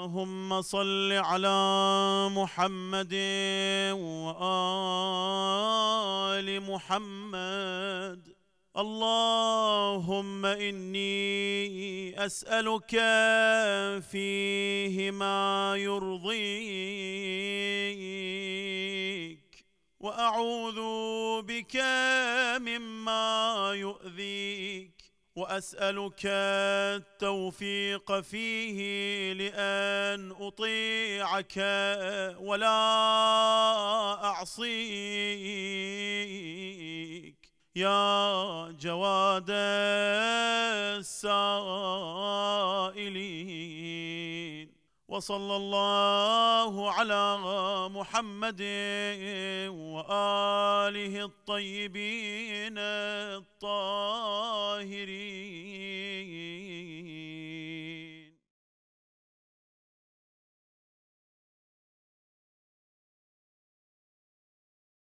اللهم صل على محمد وآل محمد اللهم إني أسألك فيه ما يرضيك وأعوذ بك مما يؤذيك واسالك التوفيق فيه لان اطيعك ولا اعصيك يا جواد السائلين وصلى الله على محمد واله الطيبين الطاهرين الظاهرين